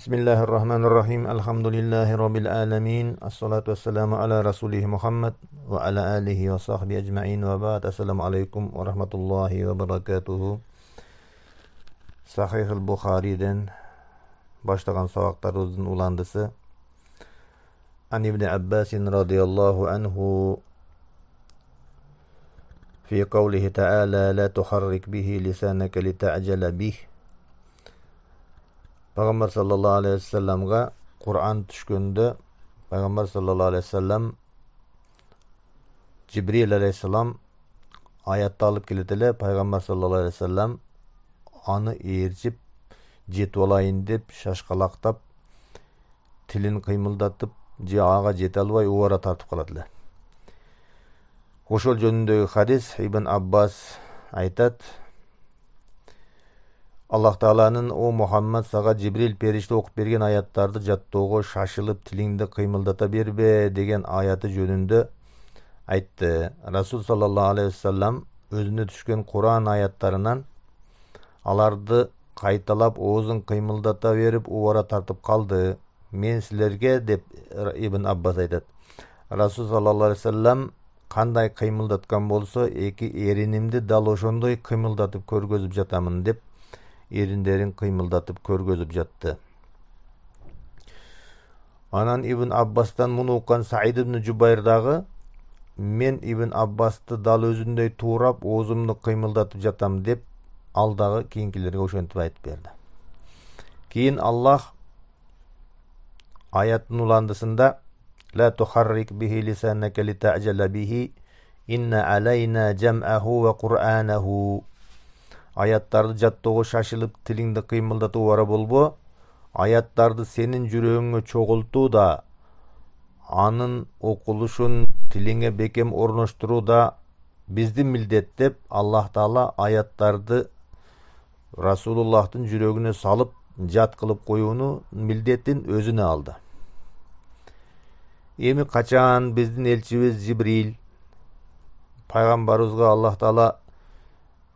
بسم الله الرحمن الرحيم الحمد لله رب العالمين الصلاة والسلام على رسوله محمد وعلى آله وصحبه أجمعين وبعد السلام عليكم ورحمة الله وبركاته صحيح البخاري'den سواق تروزن أولاندس عن ابن عباس رضي الله عنه في قوله تعالى لا تحرك به لسانك لتعجل به пайғамбар саллаллаху алейхи уассаламға құран түшкенде пайғамбар саллаллаху алейхи уассалам жібрил алейхисалам аятты алып келеді еле пайғамбар саллаллаху алейхи уассалам аны ержіп жетіп алайын деп шашқалақтап тілін қимылдатып же аға жете албай уара тартып қалады еле ошол жөніндегі хадис ибн аббас айтады аллах тағаланын о мұхаммад сага Джибрил периште оқып берген аяттарды жаттоого шашылып тилиңди кыймылдата бербе деген аяты жөнүндө айтты расул саллаллаху алейхи вассалам өзүнө түшкөн куран аяттарынан аларды қайталап оозун кыймылдата беріп уара тартып қалды. мен сілерге деп ибн аббас айтат расул саллаллаху алейхи вассалам кандай кыймылдаткан болсо эки эринимди дал ошондой кыймылдатып көргөзүп жатамын деп еріндерін кыймылдатып көргөзүп жатты анан ибн аббастан муну уккан саид ибн жубайр мен ибн аббасты дал өзүндөй туурап оозумду кыймылдатып жатам деп ал дагы кийинкилерге ошентип айтып берді. Кейін аллах аяттын уландысында لا تحرك به لسانك لتعجل به إن علينا аяттарды жаттоого шашылып тилиңди кыймылдатуу бара болбо аяттарды сенин жүрөгүңө чогултуу да анын окулушун тилиңе бекем орноштуруу да биздин милдет деп аллах таала аяттарды расулуллахтын жүрөгүнө салып жат кылып коюуну милдетин өзүнө алды эми качан биздин элчибиз жибрил пайгамбарыбызга аллах таала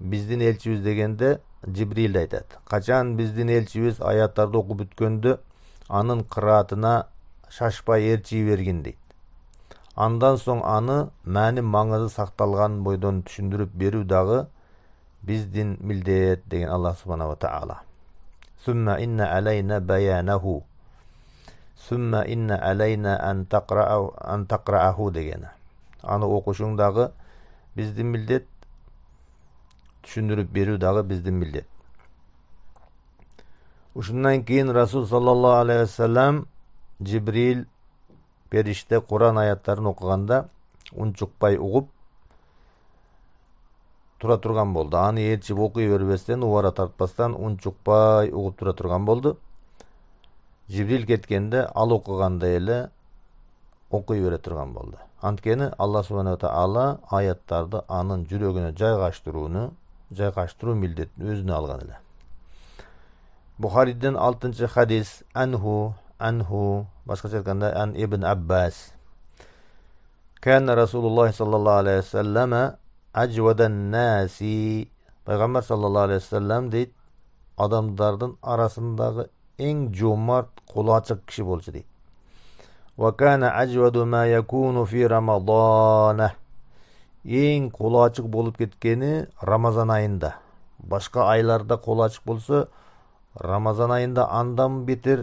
биздин элчибиз дегенде жибрил айтат качан биздин элчибиз аяттарды окуп бүткөндө анын кыраатына шашпай ээрчий берген дейт андан соң аны мәні маңызы сакталган бойдон түшүндүрүп берүү дагы биздин милдет деген аллах субханала таала сумма инна алайна баянаху сумма инна алайна ан дегени аны окушуң дагы биздин милдет түшүндүрүп берүү дагы биздин милдет ушундан кийин расул саллаллаху алейхи вассалам жибрил периште куран аяттарын окуганда унчукпай угуп тура турган болду аны ээрчип окуй бербестен убара тартпастан унчукпай угуп тура турган болду жибрил кеткенде ал окугандай эле окуй бере турган болду анткени алла субханала таала аяттарды анын жүрөгүнө жайгаштырууну joyqashtiruv millatni o'zini olgan edi buxoriydan oltinchi hadis anhu anhu boshqacha aytganda an ibn abbas كان رسول الله صلى الله عليه وسلم أجود الناس payg'ambar sallallohu alayhi vasallam deydi odamlardan orasidagi eng jo'mard qo'li ochiq kishi bo'lchi deydi وكان أجود ما يكون في رمضان эң колу ачык болуп кеткени рамазан айында башка айларда колу ачык болсо рамазан айында андан бетер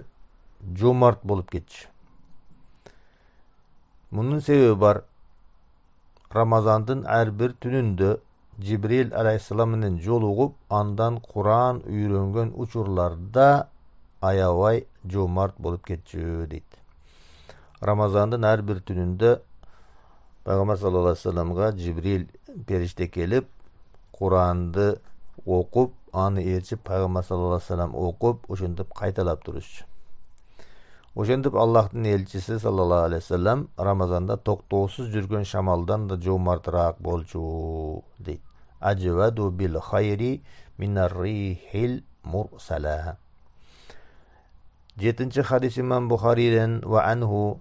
жомарт болуп кетчү мунун себеби бар рамазандын ар бир түнүндө жибрил алейхисалам менен жолугуп андан куран үйрөнгөн учурларда аябай жомарт болуп кетчү дейт рамазандын ар бир түнүндө пайғамбар саллаллаху алейхи вассаламға жибрил періште келіп құранды оқып аны ертіп пайғамбар саллаллаху алейхи вассалам оқып ошентип қайталап тұрыс. ошентип аллахтын элчиси саллаллаху алейхи вассалам рамазанда токтоосуз жүргөн шамалдан да жомартыраак болчу дейт ажваду бил хайри минаррихил мурсала хадис имам бухариден ва анху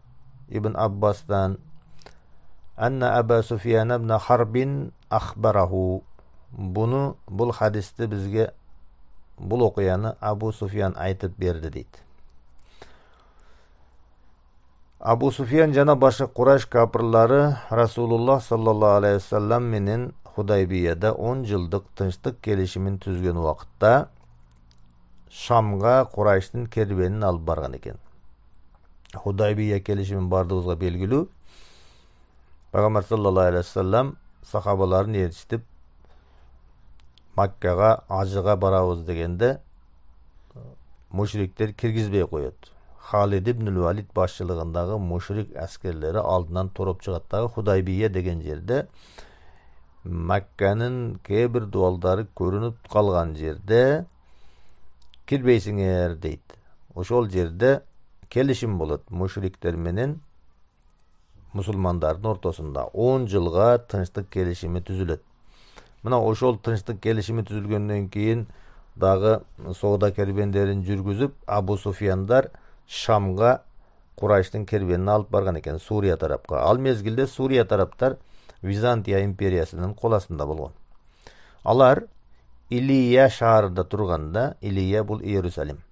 ибн аббастан анна аба Суфиян ибн харбин أخبره бұл хадисті бізге бұл оқияны абу суфиян айтып берді дейді абу суфиян жана башка құраш капырлары расулуллах саллаллаху алейхи вассалам менен худайбияда он жылдык тынчтык келишимин түзгөн убакытта шамга курайштын кербенин алып барган екен. худайбия келишими баардыгыбызга белгилүү пайғамбар саллаллаху алейхи вассалам сахабаларын ертіштіп маккаға ажыға барауыз дегенде мушриктер кіргізбей қояды халид ибн Валид басшылығындағы мушрик әскерлері алдынан тұрып шығады худайбия деген жерде мәккенің кейбір дуалдары көрініп қалған жерде кірбейсіңер дейді ошол жерде келісім болады менен мұсылмандардың ортасында 10 жылға тыныштық келешімі түзіледі мына ошол тыныштық келешімі түзілгеннен кейін дағы соғда кербендерін жүргізіп абу суфияндар шамға құрайштың кербенін алып барған екен сурия тарапқа ал мезгілде сурия тараптар византия империясының қоласында болған алар илия шаарында тұрғанда илия бұл иерусалим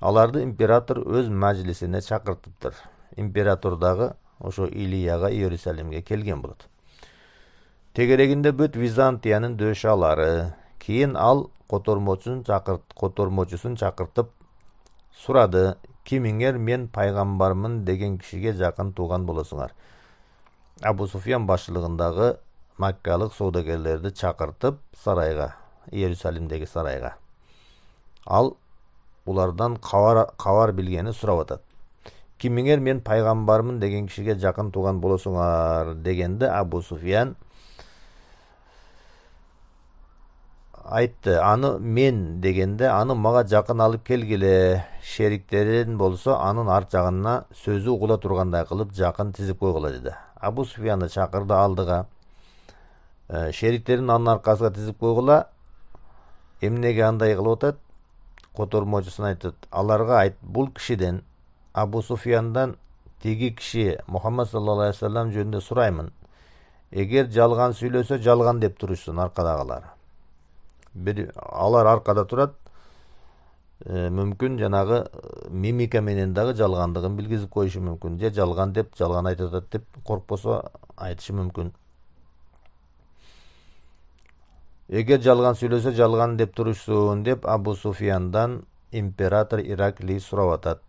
аларды император өз мәжілісіне шақыртыптыр императордағы ошо илияга иерусалимге келген болот тегерегинде бүт византиянын дөшалары, кийин ал котормочун котормочусун чакыртып сурады кимиңер мен пайгамбармын деген кишиге жакын тууган болосуңар абу суфиян башчылыгындагы маккалык соодагерлерди чакыртып сарайга иерусалимдеги сарайга ал булардан кабар билгени сурап атат кимиңер мен пайғамбармын деген кишиге жақын туған болосуңар дегенде абу суфиян айтты аны мен дегенде аны мага жақын алып келгиле шериктерин болсо анын арт жагына сөзү угула тургандай кылып жакын тизип койгула деди абу суфиянды чакырды алдыга э, шериктерин анын аркасына тизип койгула эмнеге андай кылып атат котормочусун айтат аларга айт бул кишиден Абу Суфияндан теги кіші muhammad саллаллаху алейхи жөнүндө сураймын эгер жалган сүйлөсө жалган деп турушсун аркадагылар бир алар аркада турат мүмкін жанагы мимика менен дагы жалгандыгын билгизип коюшу мүмкүн же жалган деп жалған айтып атат деп коркпосо айтышы мүмкүн эгер жалган сүйлөсө жалган деп турушсун деп абу суфияндан император Иракли сурап атат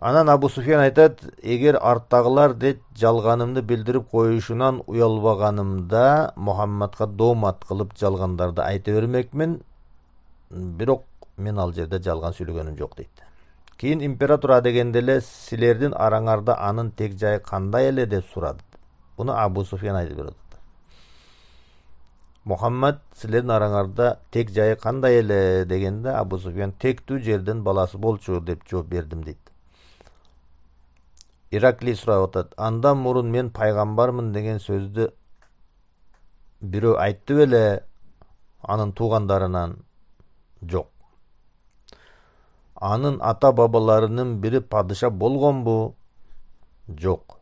Анан Абу Суфиян айтат: "Эгер арттагылар деп жалганымды билдирип коюшунан уялбаганымда Мухаммадка доомат кылып жалгандарды айта бермекмин, бирок мен ал жерде жалган сүйлөгөнүм жок" дейт. Кийин император дегенде эле силердин араңарда анын тек жайы кандай эле деп сурады. Буну Абу Суфиян айтып берет. Мухаммад силердин араңарда тек жайы кандай эле дегенде Абу Суфиян тектүү жерден баласы болчу деп жооп бердим дейт иракли сурап атат андан мурун мен пайғамбармын деген сөзді біреу айтты беле анын туғандарынан жоқ. анын ата бабаларының бірі падыша болгонбу жоқ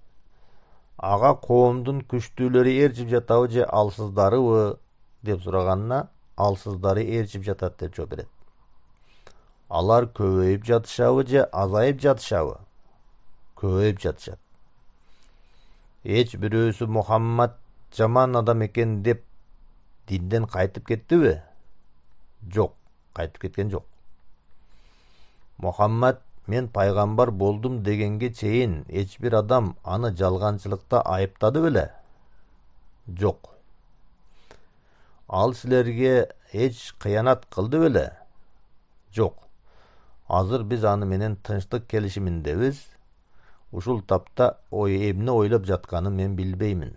Аға коомдун күчтүүлөрү ээрчип жатабы же алсыздарыбы деп сұрағанына алсыздары ээрчип жатат деп жооп берет алар көбөйүп жатышабы же азайып жатышабы көп жатышат эч бирөөсү мухаммад жаман адам экен деп динден кайтып кеттиби жок кайтып кеткен жок мухаммад мен пайгамбар болдум дегенге чейин эч бир адам аны жалганчылыкта айыптады беле жок ал силерге эч кыянат кылды беле жок азыр биз аны менен тынчтык келишиминдебиз ушул тапта эмне ойлоп жатканын мен билбеймин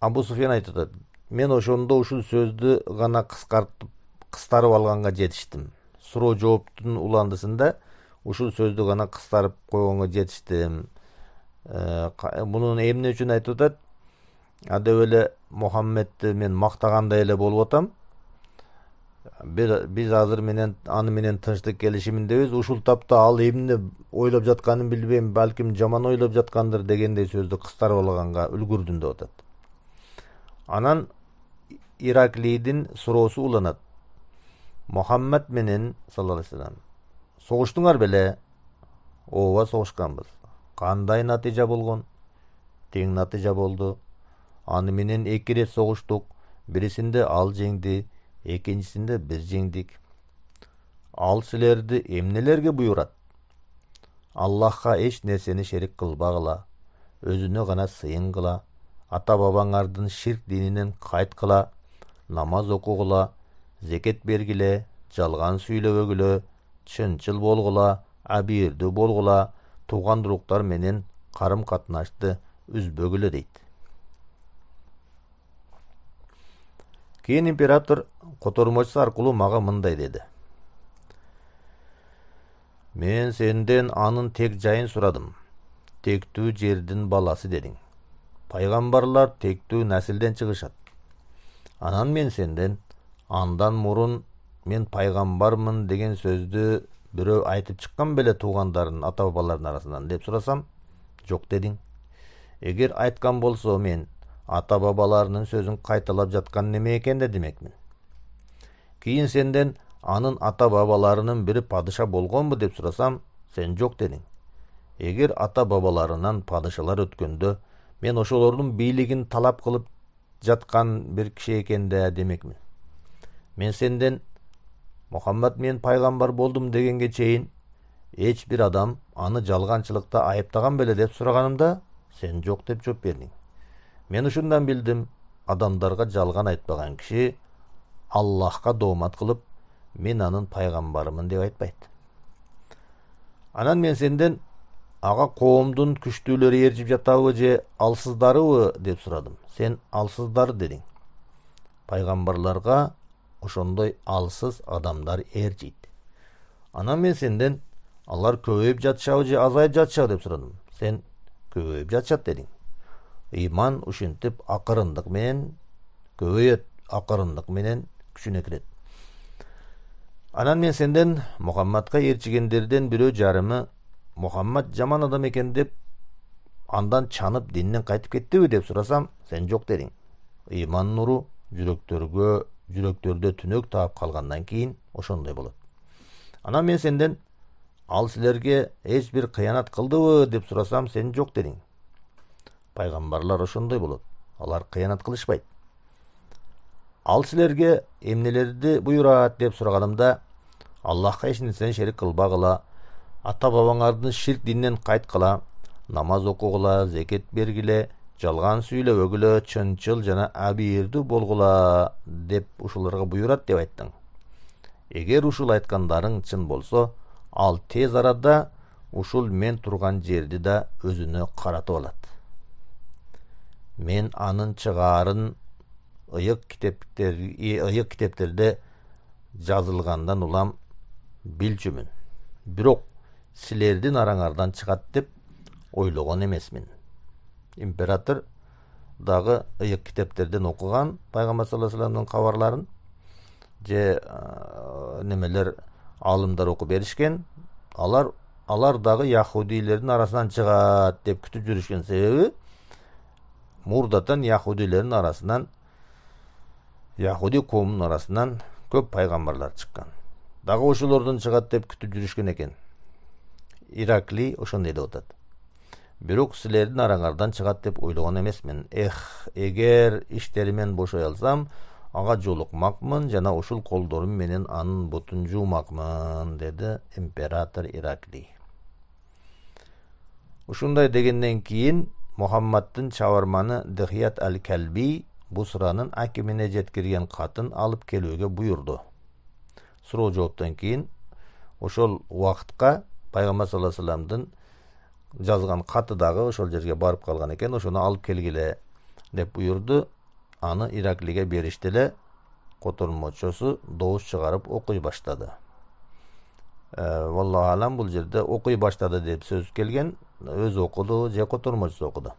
абусуен айтып атат мен ошондо ушул сөздү гана кыскартып кыстарып алганга жетиштим суроо жооптун уландысында ушул сөздү гана кыстарып койгонго жетиштим э, муну эмне үчүн айтып атат деп эле мухаммедди мен мактагандай эле болуп атам биз азыр менен аны менен тынчтык келишиминдебиз ушул тапта ал эмне ойлоп жатканын билбейм балким жаман ойлоп жаткандыр дегендей сөздү кыстарыпганга үлгүрдүм деп атат анан ираклийдин суроосу уланат мухаммад менен саллаллаху алейхи ассалам согуштуңар беле ооба согушканбыз кандай натыйжа болгон тең натыйжа болду аны менен эки ирет согуштук бирисинде ал жеңди экинчисинде біз жеңдик ал силерди эмнелерге буйрат аллахка эч нерсени шерик кылбагыла өзүнө гана сыйынгыла ата бабаңардын ширк дининен кайткыла намаз окугула зекет бергиле жалган сүйлөбөгүлө чынчыл болгула абийирдүү болгула Туған уруктар менен карым катнашты үзбөгүлө дейт кейін император қотормочы арқылы маға мындай деді мен сенден анын тек жайын сұрадым тектүү жердің баласы дедің пайғамбарлар тектүү нәсілден чыгышат анан мен сенден андан мұрын мен пайғамбармын деген сөзді бирөө айтып шыққан беле туғандарын ата бабалардын арасынан деп сұрасам, жоқ дедің. Егер айтқан болса, мен ата бабаларының сөзін қайталап жатқан неме екен де демекмін кейін сенден анын ата бабаларының бірі падыша болғанбы деп сұрасам сен жоқ дедің Егер ата бабаларынан падышалар өткөндө мен ошолордун бийлигин талап кылып жаткан бир киши экен да демекмин мен сенден мухаммад мен пайгамбар болдум дегенге чейин эч бир адам аны жалганчылыкта айыптаган беле деп сураганымда сен жок деп жооп бердиң мен ушундан билдим адамдарга жалган айтпаган киши аллахка доомат кылып мен анын пайгамбарымын деп айтпайт анан мен сенден ага коомдун күчтүүлөрү ээрчип жатабы же алсыздарыбы деп сурадым сен алсыздар дедиң пайгамбарларга ошондой алсыз адамдар ээрчийт анан мен сенден алар көбөйүп жатышабы же азайып жатышабы деп сурадым сен көбөйүп жатышат дедиң иман ушинтип акырындык менен көбөйөт акырындык менен күчүнө кирет анан мен сенден мухаммадка ээрчигендерден бирөө жарымы мухаммад жаман адам экен деп андан чанып динден кайтып кеттиби деп сурасам сен жок дедиң ыйман нуру жүрөктөргө жүрөктөрдө түнөк таап калгандан кийин ошондой болот анан мен сенден ал силерге эч бир кыянат кылдыбы деп сурасам сен жок дедиң пайғамбарлар ошондой болот алар кыянат кылышпайт ал силерге эмнелерди буйрат деп сураганымда аллахка эч нерсени шерик кылбагыла ата бабаңардын ширк дининен кайткыла намаз окугула зекет бергиле жалган сүйлөбөгүлө чынчыл жана абийирдүү болгула деп ушуларга буйрат деп айттың эгер ушул айткандарың чын болсо ал тез арада ушул мен турган жерди да өзүнө каратып алат мен анын чыгаарын ыйык китептер ыйык китептерде жазылгандан улам билчүмүн бирок силердин араңардан чыгат деп ойлогон эмесмин император дагы ыйык китептерден окуган пайгамбар саллаллаху алейхи кабарларын же э, немелер аалымдар окуп беришкен алар алар дагы яхудийлердин арасынан чыгат деп күтүп жүрүшкөн себеби мурдатан Yahudilerin арасынан, яхуди қомының арасынан көп пайғамбарлар шыққан дагы ошолордон чыгат деп күтүп жүрүшкөн экен иракли ошондой деп атат бирок силердин араңардан чыгат деп ойлогон эмесмин эх эгер иштеримен бошой алсам ага жолукмакмын жана ушул колдорум менен анын бутун жуумакмын деди император Иракли. ушундай дегенден кийин Мухаммаддын чабарманы Дыхият әл калби бұл сұраның жеткірген қатын алып келуге бұйырды. Сұрау жауаптан кейін ошол уақытқа пайғамбар саллаллаху алейхи жазған қатыдағы дағы ошол жерге барып қалған екен ошоны алып келгіле деп бұйырды аны ираклиге бериштіле котормочосу доус шығарып окуй баштады валлаху алам бұл жерде окуй баштады деп сөз келген өзү окуду же котормочусу окуду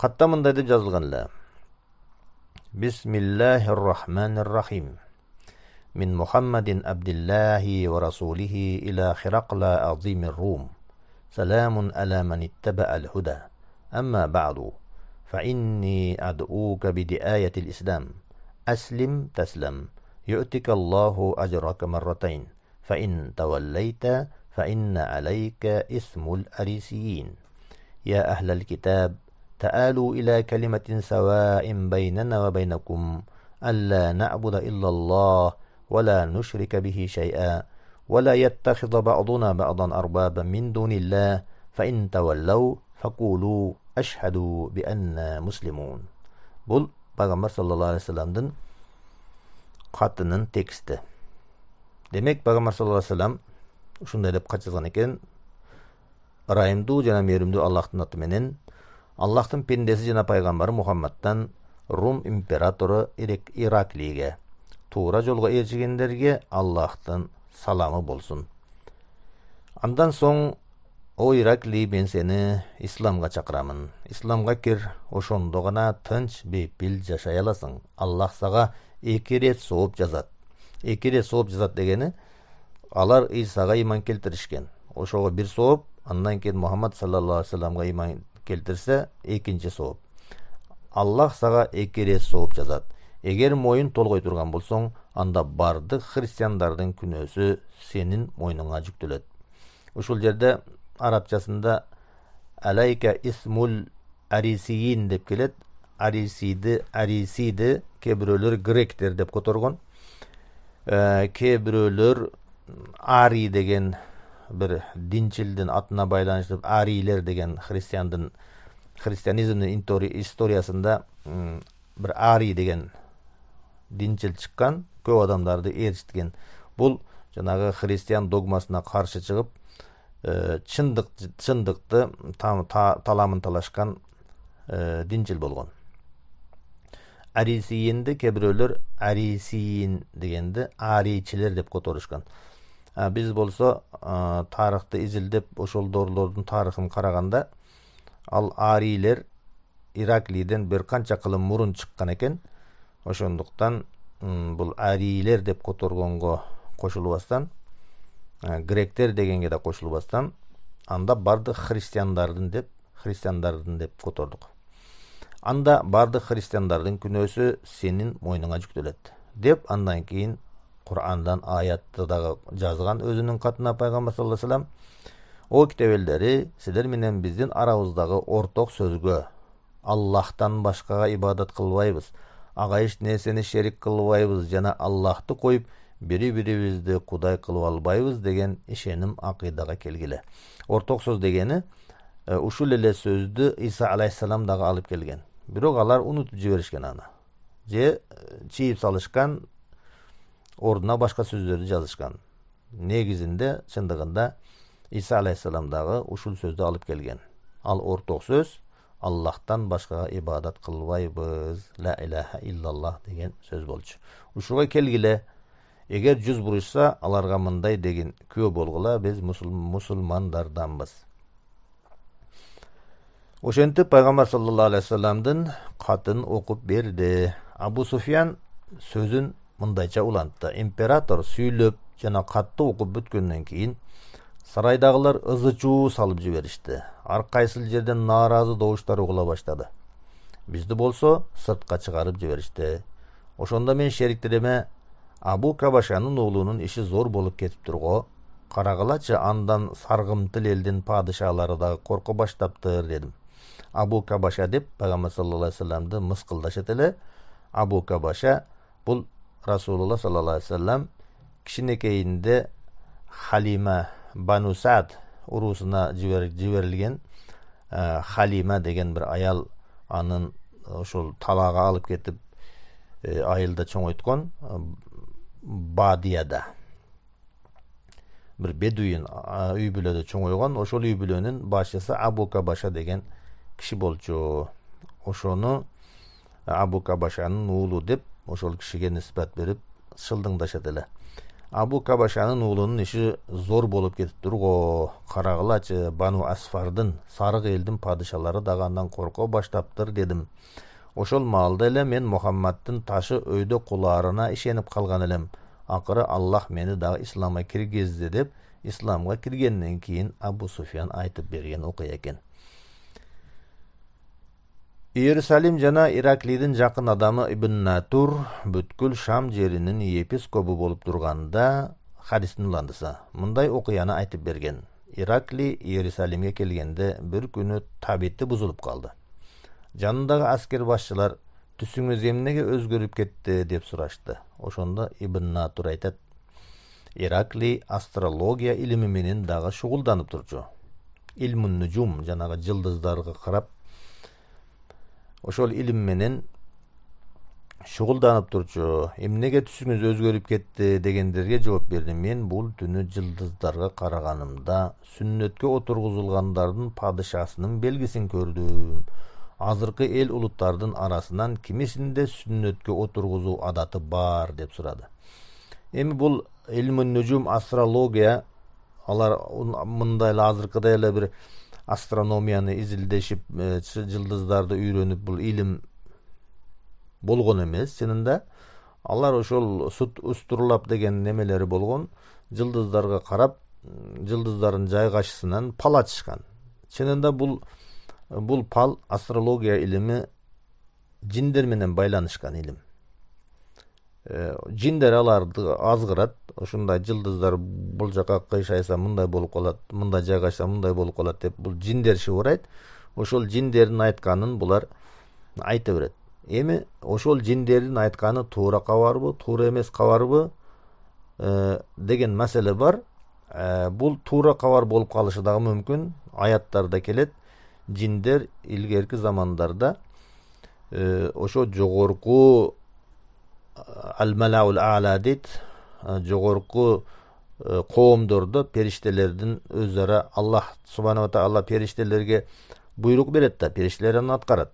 катта мындай деп жазылган эле бисмиллахи рахманир рахим من محمد عبد الله ورسوله إلى خرقل عظيم الروم سلام على من اتبع الهدى أما بعد فإني أدعوك بدعاية الإسلام أسلم تسلم يؤتك الله أجرك مرتين فإن توليت فإن عليك إثم الأريسيين يا أهل الكتاب تعالوا إلى كلمة سواء بيننا وبينكم ألا نعبد إلا الله ولا نشرك به شيئا ولا يتخذ بعضنا بعضا أربابا من دون الله فإن تولوا فقولوا أشهدوا بأننا مسلمون بل Peygamber صلى الله عليه وسلم katının تكست دمك Peygamber صلى الله عليه وسلم ушундай деп жазган экен ырайымдуу жана мээримдүү аллахтын аты менен аллахтын пендеси жана пайгамбары мухаммадтан рум императору ираклийге туура жолго ээрчигендерге аллахтын саламы болсун андан соң о иракли мен сени исламга чакырамын исламга кир ошондо гана тынч бейпил жашай аласың аллах сага эки ирет сооп жазат эки ирет сооп жазат дегени алар исаға иман келтиришкен ошого бир сооп андан кийин мухаммад саллаллаху алейхи иман келтірсе, келтирсе экинчи сооп аллах сага эки ирет сооп жазат эгер моюн толгой турган болсоң анда бардык христиандардын күнөөсү сенин мойнуңа жүктөлөт ушул жерде арабчасында алайка исмул арисиин деп келет арисийди арисийди кээ гректер деп которгон кээ бирөөлөр ари деген бір діншілдің атына байланысты арийлер деген христиандын христианизмдин историясында бір ари деген динчил шыққан көп адамдарды ээрчиткен бұл жаңағы христиан догмасына қарсы шығып шындық э, шындықты таламын талашқан ә, э, болгон. болған арисиинді кейбіреулер арисиин дегенді арийчилер деп которушкан Біз болсо тарыхты изилдеп ошол доорлордун тарыхын караганда ал арийлер ираклийден бир канча кылым мурун чыккан экен ошондуктан бул арийлер деп которгонго кошулбастан гректер дегенге да кошулбастан анда бардык христиандардын деп христиандардын деп котордук анда баардык христиандардын күнөөсү сенин мойнуңа жүктөлөт деп андан кийин Qur'ondan oyatda жазған o'zining qatna саллаллаху алейхи alayhi о кітап елдері sizlar менен біздің арамыздағы ортақ сөзгө аллахтан башкага ибадат кылбайбыз ага эч нерсени шерик кылбайбыз жана аллахты қойып бири бирибизди кудай кылып албайбыз деген ишеним акыйдага келгиле орток сөз дегени ушул эле сөздү иса алейхисалам дагы алып келген бирок алар унутуп жиберишкен аны же чийип салышкан ордуна башка сөздөрдү жазышкан негизинде чындыгында иса дагы ушул сөздү алып келген ал орток сөз аллахтан башкага ибадат кылбайбыз ла иляха иллаллах деген сөз болчу ушуга келгиле эгер жүз бурушса аларга мындай деген күбө болгула биз мусулмандарданбыз ошентип пайгамбар саллаллаху алейхи вассаламдын катын окуп берди абу суфиян сөзүн мындайча улантты император сүйлөп жана катты окуп бүткөндөн кийин сарайдагылар ызы чуу салып жиберишти ар кайсыл жерден нааразы добуштар угула баштады бизди болсо сыртка чыгарып жиберишти ошондо мен шериктериме абу кабашанын уулунун иши зор болуп кетиптир го карагылачы андан саргымтыл элдин падышалары дагы корко баштаптыр дедим абу кабаша деп пайгамбар саллаллаху алейхи вассаламды мыскылдашат эле абу кабаша бул rasululloh sollallohu alayhi vasallam kishini халима, halima banu sad халима деген бір аял анын ошол талаага алып кетип айылда чоңойткон бадияда бир бедуин үй бүлөдө чоңойгон ошол үй бүлөнүн башчысы абу кабаша деген киши болчу ошону абу кабашанын уулу деп ошол кишиге нисбат берип шылдыңдашат эле абу кабашанын уулунун иши зор болуп кетиптир го карагылачы бану асфардын сарык элдин падышалары дагы андан корко баштаптыр дедим ошол маалда эле мен мухаммаддын ташы өйдө куларына ишенип калган элем акыры аллах мени дагы исламга киргизди деп исламга киргенден кийин абу суфиян айтып берген окуя экен иерусалим жана ираклидин жакын адамы ибн натур бүткүл шам жеринин епископу болуп турганда хадистин уландыса мындай окуяны айтып берген иракли иерусалимге келгенде бир күнү табити бузулуп калды жанындагы аскер башчылар түсүңүз эмнеге өзгөрүп кетти деп сурашты ошондо ибн натур айтат иракли астрология илими менен дагы шугулданып турчу илмун нужум жанагы жылдыздарга карап ошол илим менен шугулданып турчу эмнеге түсүңүз өзгөрүп кетти дегендерге жооп бердим мен бул түнү жылдыздарга караганымда сүннөткө отургузулгандардын падышасынын белгисин көрдүм азыркы эл улуттардын арасынан кимисинде сүннөткө отургузуу адаты бар деп сурады эми бул илмүннужум астрология алар мындай эле азыркыдай эле бир астрономияны изилдешип э, жылдыздарды үйрөнүп бул илим болгон эмес чынында алар ошол сут устурлап деген немелери болгон жылдыздарга карап жылдыздардын жайгашысынан пал ачышкан чынында бул бул пал астрология илими жиндер менен байланышкан илим Э, жиндер аларды азгырат ушундай жылдыздар бул жака кыйшайса мындай болуп калат мындай жайгашса мындай болуп калат деп бул жиндер шыбырайт ошол жиндердин айтканын булар айта берет эми ошол жиндердин айтканы туура кабарбы туура эмес кабарбы э, деген маселе бар э, бул туура кабар болуп калышы дагы мүмкүн аяттарда келет жиндер илгерки замандарда ошо жогорку ал малаул аала дейт жогорку коомдордо периштелердин өз ара аллах субханала таала периштелерге буйрук берет да периштелер аны аткарат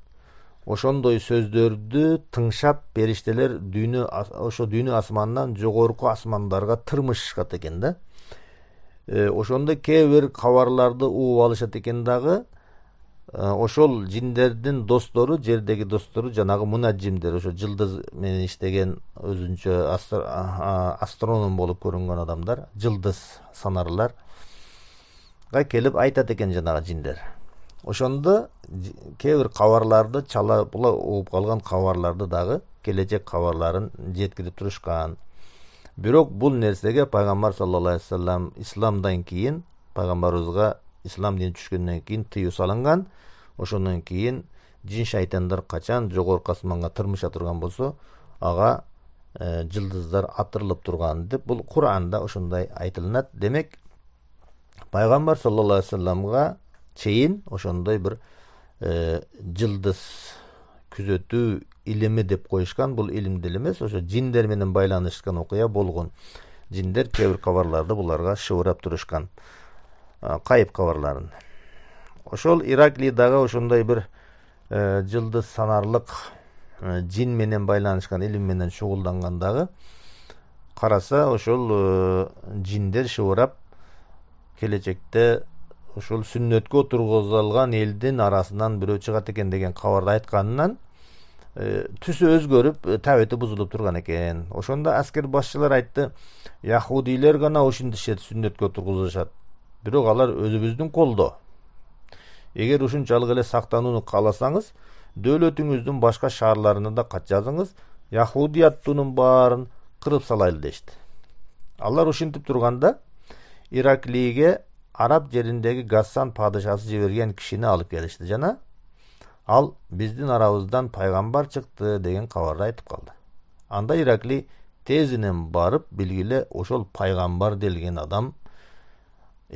ошондой сөздөрдү тыңшап периштелер дүйнө ошо дүйнө асманынан жогорку асмандарга тырмышышат экен да ошондо кээ бир кабарларды угуп алышат экен дагы ошол жиндердин достору жердеги достору жанагы мунажимдер ошо жылдыз менен иштеген өзүнчө астроном болуп көрүнгөн адамдар жылдыз санарларга келип айтат экен жанагы жиндер ошондо кээ бир кабарларды чала була угуп калган кабарларды дагы келечек кабарларын жеткирип турушкан бирок бул нерсеге пайгамбар саллаллаху алейхи вассалам исламдан кийин пайгамбарыбызга ислам дини түшкөндөн кийин тыюу салынган ошондон кийин жин шайтандар качан жогорку асманга тырмыша турган болсо ага э, жылдыздар атырылып турган деп бул куранда ошондой айтылынат демек пайгамбар саллаллаху алейхи вассаламга чейин ошондой бир э, жылдыз күзөтүү илими деп коюшкан бул илим деле эмес ошо жиндер менен байланышкан окуя болгон жиндер кээ бир кабарларды буларга шыбырап турушкан кайып қабарларын ошол ираклидагы ошондой бир э, жылды санарлык жин э, менен байланышкан илим менен дагы караса ошол жиндер э, шыбырап келечекте ушул сүннөткө тургузулган элдин арасынан бирөө чыгат экен деген кабарды айтканынан түсү өзгөрүп табити бузулуп турган экен ошондо аскер башчылар айтты яхудийлер гана ушинтишет сүннөткө тургузушат бирок алар өзүбүздүн колдо эгер ушунчалык эле сактанууну кааласаңыз дөөлөтүңүздүн башка шаарларына да кат жазыңыз яхудияттуунун баарын кырып салайлы дешти алар ушинтип турганда ираклийге араб жериндеги гассан падышасы жиберген кишини алып келишти жана ал биздин арабыздан пайгамбар чыкты деген кабарды айтып калды анда ираклий тезинен барып билгиле ошол пайгамбар делген адам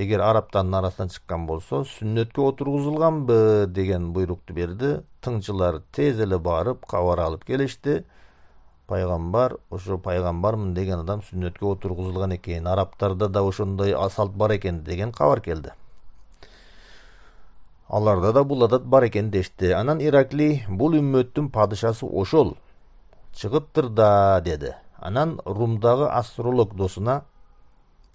эгер арабтардын арасынан чыккан болсо сүннөткө отургузулганбы деген буйрукту берди тыңчылар тез эле барып кабар алып келишти пайгамбар ошо пайгамбармын деген адам сүннөткө отургузулган экен арабтарда да ошондой асалт бар экен деген кабар келди аларда да бул адат бар экен дешти анан Иракли бул үммөттүн падышасы ошол чыгыптыр да деди анан румдагы астролог досуна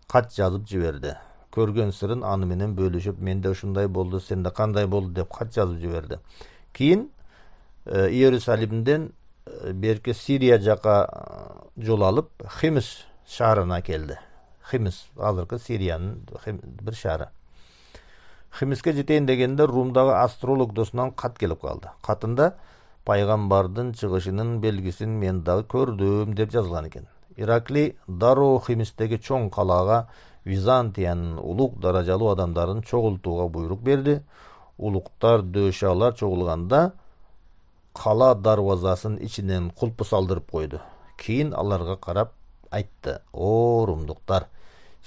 кат жазып жиберди көрген сырын аныменен бөлүшүп менде ушундай болду сенде қандай болды деп кат жазып жиберди кийин э, иерусалимден э, берки сирия жака э, жол алып Химис шаарына келди Химис, азыркы сириянын бир шаары химиске жетейин дегенде румдагы астролог досынан кат келіп қалды. Қатында пайгамбардын чыгышынын белгисин мен дагы көрдүм деп жазган экен иракли дароо химистеги чоң қалаға византиянын улук даражалуу адамдарын чогултууга буйрук берди улуктар дөөшалар чогулганда қала дарвазасын ичинен кулпу салдырып койду кийин аларга карап айтты о румдуктар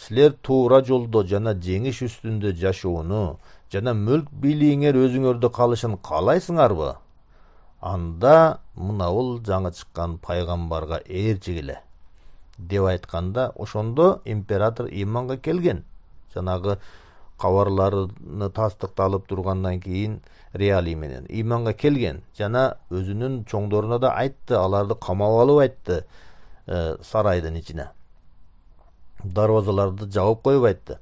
силер туура жолдо жана жеңиш үстүндө жашоону жана мүлк бийлигиңер өзүңөрдө калышын каалайсыңарбы анда мынабул жаңы чыккан пайгамбарга ээрчигиле деп айтқанда ошондо император иманға келген жанагы кабарларыны тастыкталып тургандан кийин реалий менен иманга келген жана өзүнүн чоңдоруна да айтты аларды камап алып айтты э, сарайдын ичине дарбазаларды жабып коюп айтты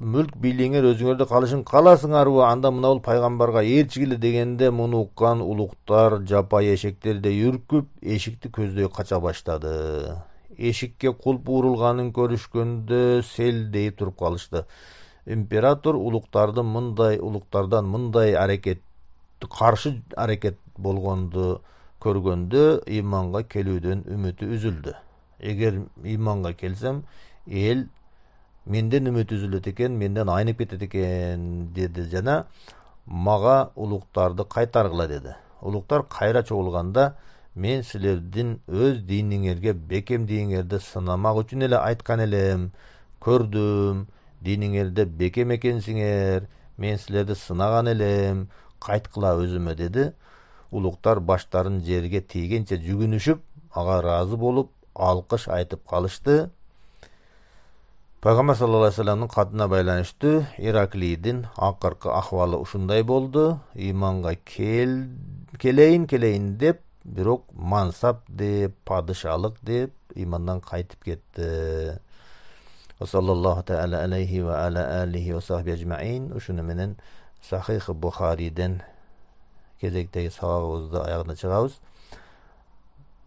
мүлк бийлигиңер өзүңөрдө калышын кааласыңарбы анда мынабул пайгамбарга ээрчигиле дегенде муну уккан улуктар жапайы эшектердей үркүп эшикти көздөй кача баштады эшикке кулп урулганын көрүшкөндө селдей туруп калышты император улуктарды мындай улуктардан мындай аракет каршы аракет болгонду көргөндө ыйманга келүүдөн үмүтү үзүлдү эгер ыйманга келсем эл менден үміт үзүлөт экен менден айнып кетет экен деди жана мага улуктарды кайтаргыла деди улуктар кайра чогулганда мен силердин өз диниңерге бекемдигиңерди сынамак үчүн эле айткан элем көрдүм диниңерде бекем экенсиңер мен силерди сынаган элем кайткыла өзүмө деди улуктар баштарын жерге тийгенче жүгүнүшүп аға ыраазы болуп алкыш айтып калышты пайғамбар саллаллаху алейхи асаламның қатынына байланысты ираклидің ақырғы ахвалы ұшындай болды иманға кел келейін келейін деп бирок мансап деп падышалық деп иманнан қайтып кетті Осаллаллаху тааля алейхи ва ала ва менен сахих бухариден кезектеги сабагыбызды аягына чыгабыз